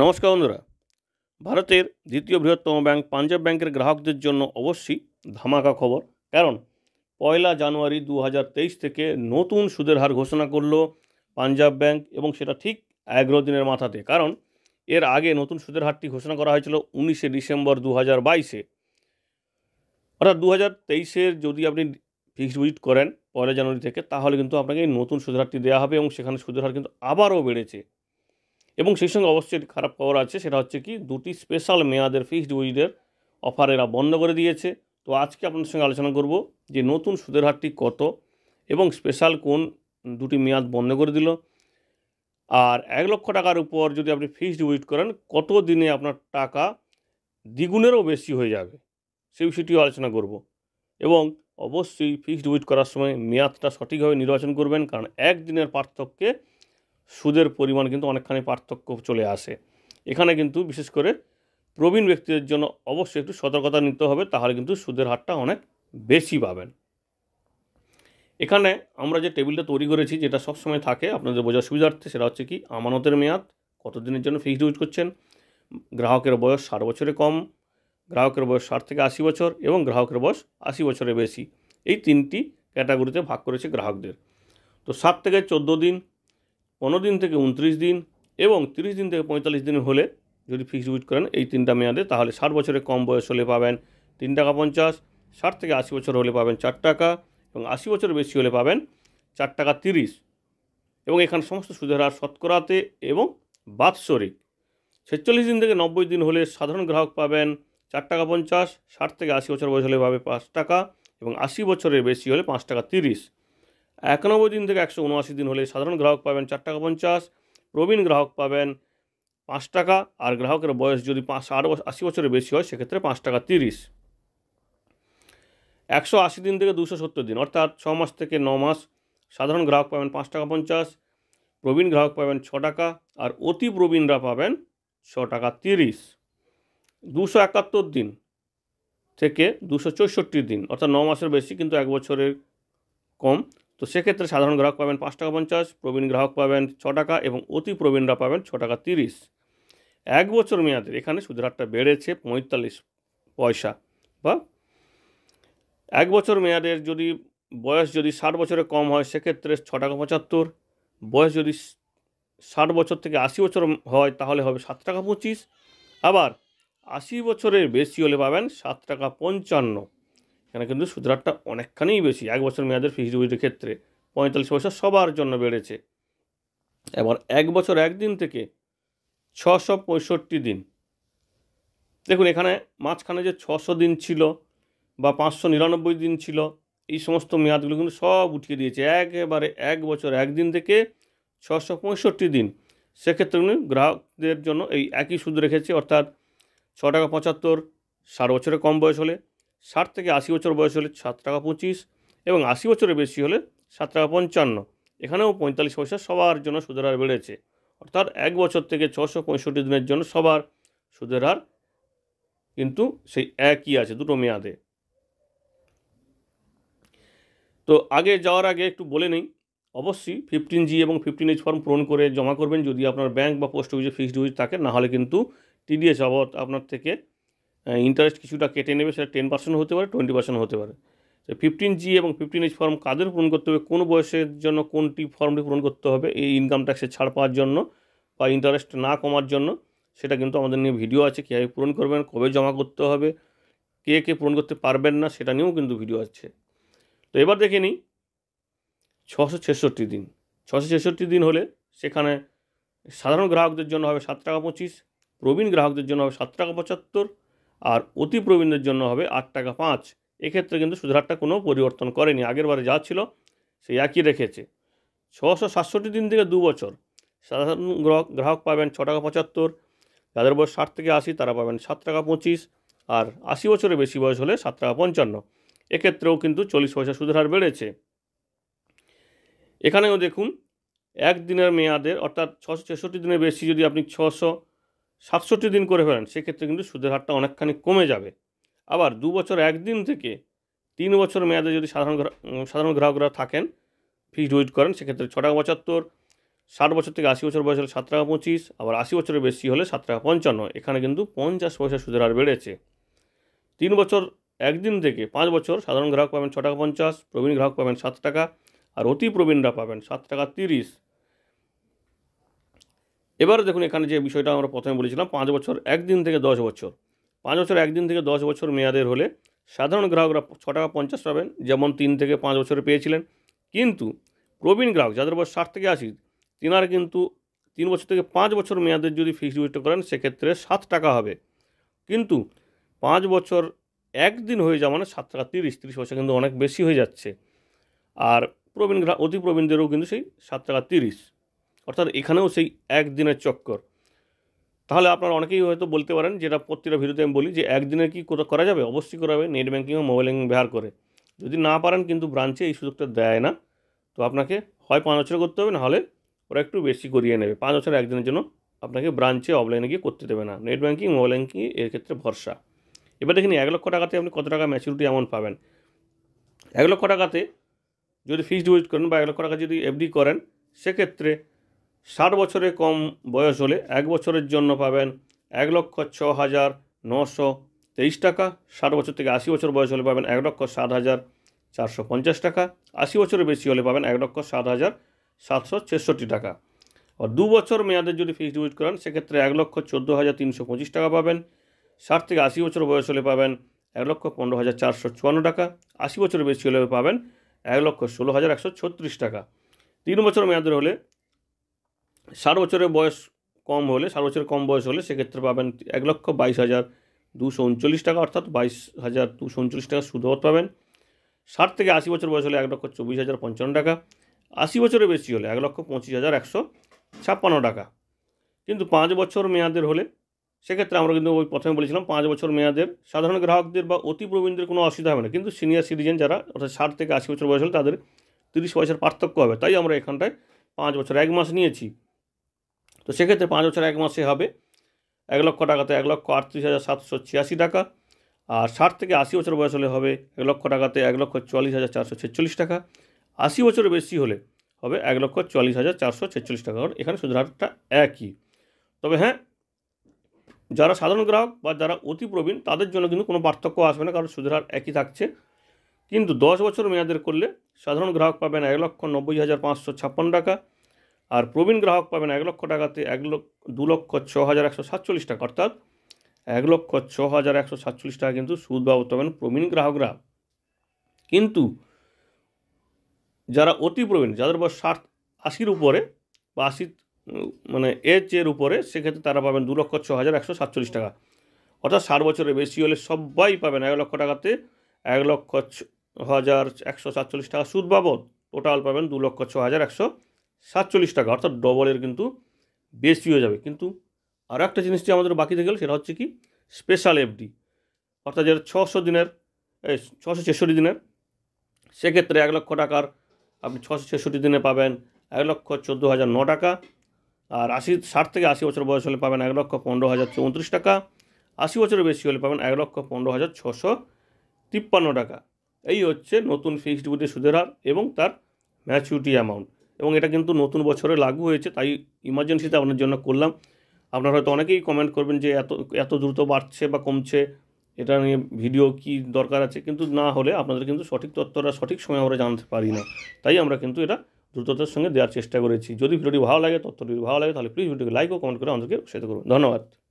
নমস্কার বন্ধুরা ভারতের দ্বিতীয় বৃহত্তম ব্যাংক পাঞ্জাব ব্যাংকের গ্রাহকদের জন্য অবশ্যই ধামাকা খবর কারণ পয়লা জানুয়ারি দু থেকে নতুন সুদের হার ঘোষণা করল পাঞ্জাব ব্যাংক এবং সেটা ঠিক এগারো দিনের মাথাতে কারণ এর আগে নতুন সুদের হারটি ঘোষণা করা হয়েছিল উনিশে ডিসেম্বর দু হাজার বাইশে অর্থাৎ দু হাজার তেইশের যদি আপনি ফিক্সড ডিপোজিট করেন পয়লা জানুয়ারি থেকে তাহলে কিন্তু আপনাকে নতুন সুদের হারটি দেওয়া হবে এবং সেখানে সুদের হার কিন্তু আবারও বেড়েছে এবং সেই সঙ্গে অবশ্যই খারাপ খবর আছে সেটা হচ্ছে কি দুটি স্পেশাল মেয়াদের ফিক্সড ডিপোজিটের অফার এরা বন্ধ করে দিয়েছে তো আজকে আপনাদের সঙ্গে আলোচনা করব যে নতুন সুদের হারটি কত এবং স্পেশাল কোন দুটি মেয়াদ বন্ধ করে দিল আর এক লক্ষ টাকার উপর যদি আপনি ফিক্সড ডিপোজিট করেন কত দিনে আপনার টাকা দ্বিগুণেরও বেশি হয়ে যাবে সেই বিষয়টিও আলোচনা করব এবং অবশ্যই ফিক্সড ডিপোজিট করার সময় মেয়াদটা সঠিকভাবে নির্বাচন করবেন কারণ একদিনের পার্থক্যে সুদের পরিমাণ কিন্তু অনেকখানি পার্থক্য চলে আসে এখানে কিন্তু বিশেষ করে প্রবীণ ব্যক্তিদের জন্য অবশ্যই একটু সতর্কতা নিতে হবে তাহলে কিন্তু সুদের হারটা অনেক বেশি পাবেন এখানে আমরা যে টেবিলটা তৈরি করেছি যেটা সবসময় থাকে আপনাদের বোঝার সুবিধার্থে সেটা হচ্ছে কি আমানতের মেয়াদ কতদিনের জন্য ফিক্সড ইউজ করছেন গ্রাহকের বয়স ষাট বছরে কম গ্রাহকের বয়স ষাট থেকে আশি বছর এবং গ্রাহকের বয়স আশি বছরের বেশি এই তিনটি ক্যাটাগরিতে ভাগ করেছে গ্রাহকদের তো সাত থেকে চোদ্দো দিন পনেরো দিন থেকে উনত্রিশ দিন এবং তিরিশ দিন থেকে পঁয়তাল্লিশ দিন হলে যদি ফিক্সড ডিপোজিট করেন এই তিনটা মেয়াদে তাহলে ষাট বছরের কম বয়স হলে পাবেন তিন টাকা পঞ্চাশ ষাট থেকে আশি বছর হলে পাবেন চার টাকা এবং আশি বছর বেশি হলে পাবেন চার টাকা তিরিশ এবং এখানে সমস্ত সুদের হার শতকরাতে এবং বাৎসরিক ছেচল্লিশ দিন থেকে নব্বই দিন হলে সাধারণ গ্রাহক পাবেন চার টাকা পঞ্চাশ ষাট থেকে আশি বছর বয়স হলে পাবে পাঁচ টাকা এবং আশি বছরের বেশি হলে পাঁচ টাকা তিরিশ একানব্বই দিন থেকে একশো উনআশি দিন হলে সাধারণ গ্রাহক পাবেন চার টাকা পঞ্চাশ প্রবীণ গ্রাহক পাবেন পাঁচ টাকা আর গ্রাহকের বয়স যদি পাঁচ আট আশি বছরের বেশি হয় সেক্ষেত্রে পাঁচ টাকা তিরিশ একশো আশি দিন থেকে দুশো সত্তর দিন অর্থাৎ ছ মাস থেকে ন মাস সাধারণ গ্রাহক পাবেন পাঁচ টাকা পঞ্চাশ প্রবীণ গ্রাহক পাবেন ছ টাকা আর অতি প্রবীণরা পাবেন ছ টাকা তিরিশ দুশো একাত্তর দিন থেকে দুশো চৌষট্টি দিন অর্থাৎ ন মাসের বেশি কিন্তু এক বছরের কম তো সেক্ষেত্রে সাধারণ গ্রাহক পাবেন পাঁচ টাকা পঞ্চাশ প্রবীণ গ্রাহক পাবেন ছ টাকা এবং অতি প্রবীণরা পাবেন ছ টাকা তিরিশ এক বছর মেয়াদের এখানে সুদের হারটা বেড়েছে পঁয়তাল্লিশ পয়সা বা এক বছর মেয়াদের যদি বয়স যদি ষাট বছরে কম হয় সেক্ষেত্রে ছ টাকা পঁচাত্তর বয়স যদি ষাট বছর থেকে আশি বছর হয় তাহলে হবে সাত টাকা পঁচিশ আবার আশি বছরের বেশি হলে পাবেন সাত টাকা পঞ্চান্ন এখানে কিন্তু হারটা অনেকখানিই বেশি এক বছর মেয়াদের ফিক্সড ডিপোজিটের ক্ষেত্রে পঁয়তাল্লিশ পয়সা সবার জন্য বেড়েছে এবার এক বছর একদিন থেকে ছশো পঁয়ষট্টি দিন দেখুন এখানে মাঝখানে যে ছশো দিন ছিল বা পাঁচশো নিরানব্বই দিন ছিল এই সমস্ত মেয়াদগুলো কিন্তু সব উঠিয়ে দিয়েছে একেবারে এক বছর একদিন থেকে ছশো পঁয়ষট্টি দিন সেক্ষেত্রে কিন্তু গ্রাহকদের জন্য এই একই সুদ রেখেছে অর্থাৎ ছ টাকা পঁচাত্তর ষাট বছরে কম বয়স হলে ষাট থেকে আশি বছর বয়স হলে সাত টাকা পঁচিশ এবং আশি বছরের বেশি হলে সাত টাকা পঞ্চান্ন এখানেও পঁয়তাল্লিশ পয়সা সবার জন্য সুদের হার বেড়েছে অর্থাৎ এক বছর থেকে ছশো পঁয়ষট্টি দিনের জন্য সবার সুদের হার কিন্তু সেই একই আছে দুটো মেয়াদে তো আগে যাওয়ার আগে একটু বলে নিই অবশ্যই ফিফটিন জি এবং ফিফটিন এইচ ফর্ম পূরণ করে জমা করবেন যদি আপনার ব্যাংক বা পোস্ট অফিসে ফিক্সড ডিপোজিট থাকে নাহলে কিন্তু টিডিএস অবধ আপনার থেকে ইন্টারেস্ট কিছুটা কেটে নেবে সেটা টেন পার্সেন্ট হতে পারে টোয়েন্টি পার্সেন্ট হতে পারে তো ফিফটিন জি এবং ফিফটিন এইচ ফর্ম কাদের পূরণ করতে হবে কোন বয়সের জন্য কোনটি ফর্মটি পূরণ করতে হবে এই ইনকাম ট্যাক্সের ছাড় পাওয়ার জন্য বা ইন্টারেস্ট না কমার জন্য সেটা কিন্তু আমাদের নিয়ে ভিডিও আছে কীভাবে পূরণ করবেন কবে জমা করতে হবে কে কে পূরণ করতে পারবেন না সেটা নিয়েও কিন্তু ভিডিও আছে তো এবার দেখে নিই ছশো ছেষট্টি দিন ছশো ছেষট্টি দিন হলে সেখানে সাধারণ গ্রাহকদের জন্য হবে সাত টাকা পঁচিশ প্রবীণ গ্রাহকদের জন্য হবে সাত টাকা পঁচাত্তর আর অতি প্রবীণদের জন্য হবে আট টাকা পাঁচ এক্ষেত্রে কিন্তু হারটা কোনো পরিবর্তন করেনি আগেরবারে যা ছিল সেই একই রেখেছে ছশো সাতষট্টি দিন থেকে দু বছর সাধারণ গ্রাহক গ্রাহক পাবেন ছ টাকা পঁচাত্তর যাদের বয়স ষাট থেকে আশি তারা পাবেন সাত টাকা পঁচিশ আর আশি বছরের বেশি বয়স হলে সাত টাকা পঞ্চান্ন এক্ষেত্রেও কিন্তু চল্লিশ পয়সা সুদের হার বেড়েছে এখানেও দেখুন এক দিনের মেয়াদের অর্থাৎ ছশো ছেষট্টি দিনের বেশি যদি আপনি ছশো সাতষট্টি দিন করে ফেলেন সেক্ষেত্রে কিন্তু সুদের হারটা অনেকখানি কমে যাবে আবার দু বছর একদিন থেকে তিন বছর মেয়াদে যদি সাধারণ সাধারণ গ্রাহকরা থাকেন ফিক্সড ডিপোজিট করেন সেক্ষেত্রে ছ টাকা পঁচাত্তর ষাট বছর থেকে আশি বছর বয়স হলে সাত টাকা পঁচিশ আবার আশি বছরের বেশি হলে সাত টাকা পঞ্চান্ন এখানে কিন্তু পঞ্চাশ পয়সা সুদের হার বেড়েছে তিন বছর একদিন থেকে পাঁচ বছর সাধারণ গ্রাহক পাবেন ছ টাকা পঞ্চাশ প্রবীণ গ্রাহক পাবেন সাত টাকা আর অতি প্রবীণরা পাবেন সাত টাকা তিরিশ এবারে দেখুন এখানে যে বিষয়টা আমরা প্রথমে বলেছিলাম পাঁচ বছর একদিন থেকে দশ বছর পাঁচ বছর একদিন থেকে দশ বছর মেয়াদের হলে সাধারণ গ্রাহকরা ছ টাকা পঞ্চাশ পাবেন যেমন তিন থেকে পাঁচ বছরে পেয়েছিলেন কিন্তু প্রবীণ গ্রাহক যাদের বয়স ষাট থেকে আশি তিনারা কিন্তু তিন বছর থেকে পাঁচ বছর মেয়াদের যদি ফিক্সড ডিপোজিট করেন সেক্ষেত্রে সাত টাকা হবে কিন্তু পাঁচ বছর একদিন হয়ে যাওয়া মানে সাত টাকা তিরিশ তিরিশ পয়সা কিন্তু অনেক বেশি হয়ে যাচ্ছে আর প্রবীণ গ্রাহক অতি প্রবীণদেরও কিন্তু সেই সাত টাকা তিরিশ অর্থাৎ এখানেও সেই একদিনের চক্কর তাহলে আপনারা অনেকেই হয়তো বলতে পারেন যেটা প্রতিটা ভিডিওতে আমি বলি যে একদিনে কি করা যাবে অবশ্যই করা যাবে নেট ব্যাঙ্কিং ও মোবাইল ব্যাঙ্কিং ব্যবহার করে যদি না পারেন কিন্তু ব্রাঞ্চে এই সুযোগটা দেয় না তো আপনাকে হয় পাঁচ বছর করতে হবে নাহলে ওরা একটু বেশি করিয়ে নেবে পাঁচ বছর একদিনের জন্য আপনাকে ব্রাঞ্চে অফলাইনে গিয়ে করতে দেবে না নেট ব্যাঙ্কিং মোবাইল ব্যাঙ্কিং এর ক্ষেত্রে ভরসা এবার দেখিনি এক লক্ষ টাকাতে আপনি কত টাকা ম্যাচুরিটি অ্যামাউন্ট পাবেন এক লক্ষ টাকাতে যদি ফিক্সড ডিপোজিট করেন বা এক লক্ষ টাকা যদি এফডি করেন সেক্ষেত্রে ষাট বছরের কম বয়স হলে এক বছরের জন্য পাবেন এক লক্ষ ছ হাজার নশো তেইশ টাকা ষাট বছর থেকে আশি বছর বয়স হলে পাবেন এক লক্ষ সাত হাজার চারশো পঞ্চাশ টাকা আশি বছরের বেশি হলে পাবেন এক লক্ষ সাত হাজার সাতশো ছেষট্টি টাকা ও দু বছর মেয়াদের যদি ফিক্সড ডিপোজিট করেন সেক্ষেত্রে এক লক্ষ চোদ্দো হাজার তিনশো পঁচিশ টাকা পাবেন ষাট থেকে আশি বছর বয়স হলে পাবেন এক লক্ষ পনেরো হাজার চারশো চুয়ান্ন টাকা আশি বছরের বেশি হলে পাবেন এক লক্ষ ষোলো হাজার একশো ছত্রিশ টাকা তিন বছর মেয়াদের হলে ষাট বছরের বয়স কম হলে ষাট বছরের কম বয়স হলে সেক্ষেত্রে পাবেন এক লক্ষ বাইশ হাজার দুশো উনচল্লিশ টাকা অর্থাৎ বাইশ হাজার দুশো উনচল্লিশ টাকা সুদর পাবেন ষাট থেকে আশি বছর বয়স হলে এক লক্ষ চব্বিশ হাজার পঞ্চান্ন টাকা আশি বছরের বেশি হলে এক লক্ষ পঁচিশ হাজার একশো ছাপ্পান্ন টাকা কিন্তু পাঁচ বছর মেয়াদের হলে সেক্ষেত্রে আমরা কিন্তু ওই প্রথমে বলেছিলাম পাঁচ বছর মেয়াদের সাধারণ গ্রাহকদের বা অতি প্রবীণদের কোনো অসুবিধা হবে না কিন্তু সিনিয়র সিটিজেন যারা অর্থাৎ ষাট থেকে আশি বছর বয়স হলে তাদের তিরিশ পয়সার পার্থক্য হবে তাই আমরা এখানটায় পাঁচ বছর এক মাস নিয়েছি তো সেক্ষেত্রে পাঁচ বছর এক মাসে হবে এক লক্ষ টাকাতে এক লক্ষ আটত্রিশ হাজার সাতশো ছিয়াশি টাকা আর ষাট থেকে আশি বছর বয়স হলে হবে এক লক্ষ টাকাতে এক লক্ষ চুয়াল্লিশ হাজার চারশো ছেচল্লিশ টাকা আশি বছরের বেশি হলে হবে এক লক্ষ চুয়াল্লিশ হাজার চারশো ছেচল্লিশ টাকা কারণ এখানে সুদের হারটা একই তবে হ্যাঁ যারা সাধারণ গ্রাহক বা যারা অতি প্রবীণ তাদের জন্য কিন্তু কোনো পার্থক্য আসবে না কারণ সুদের হার একই থাকছে কিন্তু দশ বছর মেয়াদের করলে সাধারণ গ্রাহক পাবেন এক লক্ষ নব্বই হাজার পাঁচশো ছাপ্পান্ন টাকা আর প্রবীণ গ্রাহক পাবেন এক লক্ষ টাকাতে এক লক্ষ দু লক্ষ ছ হাজার একশো সাতচল্লিশ টাকা অর্থাৎ এক লক্ষ ছ হাজার একশো সাতচল্লিশ টাকা কিন্তু সুদ বাবদ পাবেন প্রবীণ গ্রাহকরা কিন্তু যারা অতি প্রবীণ যাদের বয়স ষাট আশির উপরে বা আশি মানে এর উপরে সেক্ষেত্রে তারা পাবেন দু লক্ষ ছ হাজার একশো সাতচল্লিশ টাকা অর্থাৎ ষাট বছরের বেশি হলে সবাই পাবেন এক লক্ষ টাকাতে এক লক্ষ ছ হাজার একশো সাতচল্লিশ টাকা সুদ বাবদ টোটাল পাবেন দু লক্ষ ছ হাজার একশো সাতচল্লিশ টাকা অর্থাৎ ডবলের কিন্তু বেশি হয়ে যাবে কিন্তু আর একটা জিনিসটি আমাদের বাকি থেকে গেল সেটা হচ্ছে কি স্পেশাল এফডি অর্থাৎ যেটা ছশো দিনের ছশো ছেষট্টি দিনের সেক্ষেত্রে এক লক্ষ টাকার আপনি ছশো ছেষট্টি দিনে পাবেন এক লক্ষ চোদ্দো হাজার ন টাকা আর আশি ষাট থেকে আশি বছর বয়স হলে পাবেন এক লক্ষ পনেরো হাজার চৌত্রিশ টাকা আশি বছরের বেশি হলে পাবেন এক লক্ষ পনেরো হাজার ছশো তিপ্পান্ন টাকা এই হচ্ছে নতুন ফিক্সড ডিপোজিটের সুদের হার এবং তার ম্যাচুরিটি অ্যামাউন্ট এবং এটা কিন্তু নতুন বছরে লাগু হয়েছে তাই ইমার্জেন্সিতে আপনার জন্য করলাম আপনারা হয়তো অনেকেই কমেন্ট করবেন যে এত এত দ্রুত বাড়ছে বা কমছে এটা নিয়ে ভিডিও কি দরকার আছে কিন্তু না হলে আপনাদের কিন্তু সঠিক তথ্যটা সঠিক সময় আমরা জানতে পারি না তাই আমরা কিন্তু এটা দ্রুততার সঙ্গে দেওয়ার চেষ্টা করেছি যদি ভিডিওটি ভালো লাগে তথ্যটি ভালো লাগে তাহলে প্লিজ ভিডিওকে লাইক ও কমেন্ট করে আমাদেরকে উৎসাহিত করুন ধন্যবাদ